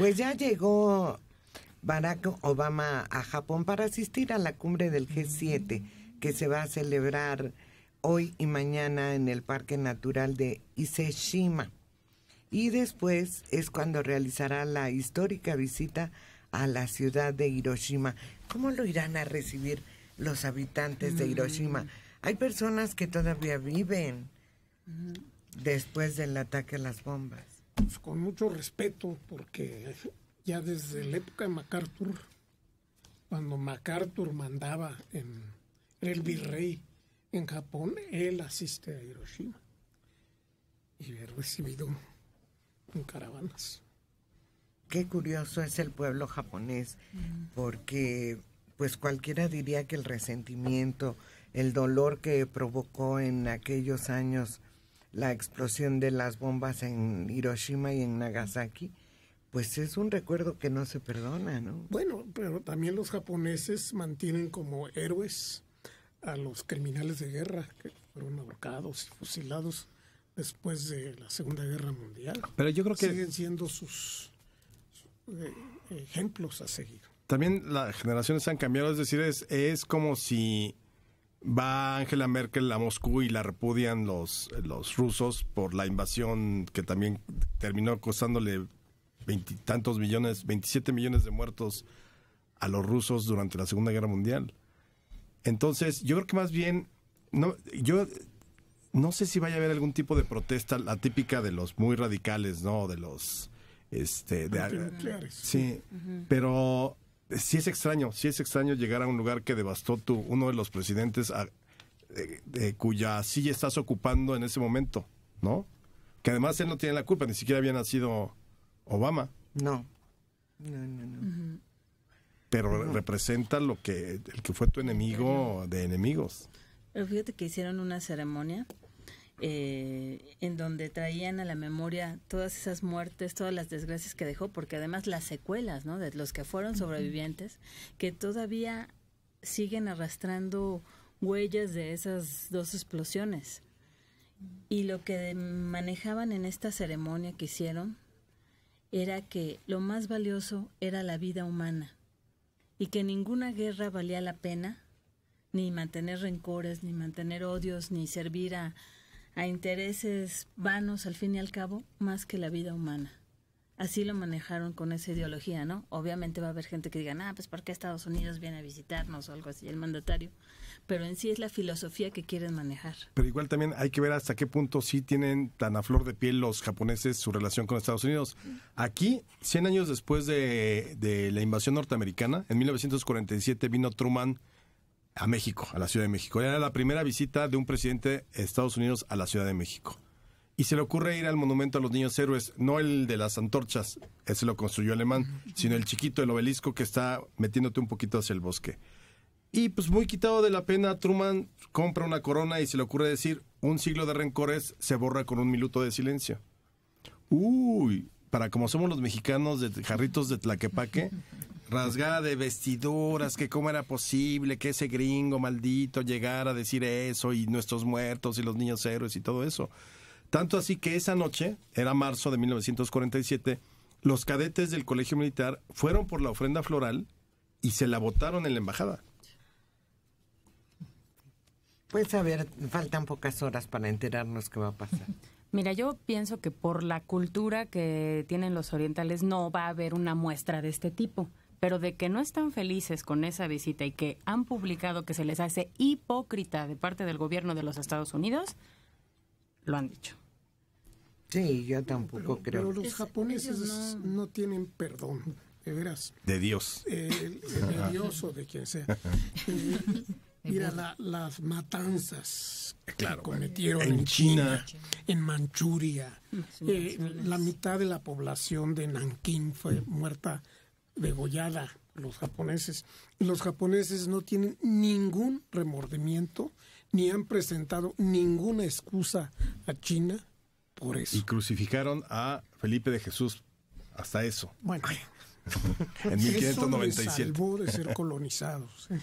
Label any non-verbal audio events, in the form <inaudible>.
Pues ya llegó Barack Obama a Japón para asistir a la cumbre del G7 que se va a celebrar hoy y mañana en el Parque Natural de Iseshima. Y después es cuando realizará la histórica visita a la ciudad de Hiroshima. ¿Cómo lo irán a recibir los habitantes de Hiroshima? Mm. Hay personas que todavía viven después del ataque a las bombas. Pues, con mucho respeto, porque ya desde la época de MacArthur, cuando MacArthur mandaba, en, el virrey en Japón, él asiste a Hiroshima y he recibido en caravanas. Qué curioso es el pueblo japonés, mm. porque pues cualquiera diría que el resentimiento, el dolor que provocó en aquellos años la explosión de las bombas en Hiroshima y en Nagasaki, pues es un recuerdo que no se perdona, ¿no? Bueno, pero también los japoneses mantienen como héroes a los criminales de guerra que fueron ahorcados y fusilados después de la Segunda Guerra Mundial. Pero yo creo que siguen siendo sus eh, ejemplos a seguir. También las generaciones han cambiado, es decir, es, es como si va Angela Merkel a Moscú y la repudian los, los rusos por la invasión que también terminó costándole veintitantos millones, 27 millones de muertos a los rusos durante la Segunda Guerra Mundial. Entonces, yo creo que más bien, no, yo no sé si vaya a haber algún tipo de protesta, la típica de los muy radicales, ¿no? De los... Este, de, sí, pero sí es extraño, sí es extraño llegar a un lugar que devastó tu, uno de los presidentes de, cuya silla estás ocupando en ese momento, ¿no? Que además él no tiene la culpa, ni siquiera había nacido Obama. No, no, no, no. Pero representa lo que, el que fue tu enemigo de enemigos. Pero fíjate que hicieron una ceremonia eh, en donde traían a la memoria todas esas muertes, todas las desgracias que dejó, porque además las secuelas, De los que fueron sobrevivientes, que todavía siguen arrastrando huellas de esas dos explosiones. Y lo que manejaban en esta ceremonia que hicieron era que lo más valioso era la vida humana y que ninguna guerra valía la pena, ni mantener rencores, ni mantener odios, ni servir a, a intereses vanos al fin y al cabo más que la vida humana. Así lo manejaron con esa ideología, ¿no? Obviamente va a haber gente que diga, ah, pues ¿por qué Estados Unidos viene a visitarnos o algo así, el mandatario? Pero en sí es la filosofía que quieren manejar. Pero igual también hay que ver hasta qué punto sí tienen tan a flor de piel los japoneses su relación con Estados Unidos. Aquí, 100 años después de, de la invasión norteamericana, en 1947 vino Truman a México, a la Ciudad de México. Era la primera visita de un presidente de Estados Unidos a la Ciudad de México. Y se le ocurre ir al monumento a los niños héroes, no el de las antorchas, ese lo construyó Alemán, sino el chiquito, el obelisco que está metiéndote un poquito hacia el bosque. Y pues muy quitado de la pena, Truman compra una corona y se le ocurre decir, un siglo de rencores se borra con un minuto de silencio. Uy, para como somos los mexicanos de jarritos de Tlaquepaque, rasgada de vestiduras, que cómo era posible que ese gringo maldito llegara a decir eso y nuestros muertos y los niños héroes y todo eso. Tanto así que esa noche, era marzo de 1947, los cadetes del Colegio Militar fueron por la ofrenda floral y se la votaron en la embajada. Pues a ver, faltan pocas horas para enterarnos qué va a pasar. <laughs> Mira, yo pienso que por la cultura que tienen los orientales no va a haber una muestra de este tipo pero de que no están felices con esa visita y que han publicado que se les hace hipócrita de parte del gobierno de los Estados Unidos, lo han dicho. Sí, yo tampoco creo. Pero los japoneses no... tienen perdón, de veras. De Dios. de Dios o de quien sea. <laughs> mira, las matanzas que cometieron en, China, en eh, Manchuria. la mitad de la población de Nankín fue mm. muerta degollada los japoneses. Los japoneses no tienen ningún remordimiento ni han presentado ninguna excusa a China por eso. Y crucificaron a Felipe de Jesús hasta eso. Bueno, <laughs> en 1597. de ser colonizados. ¿eh?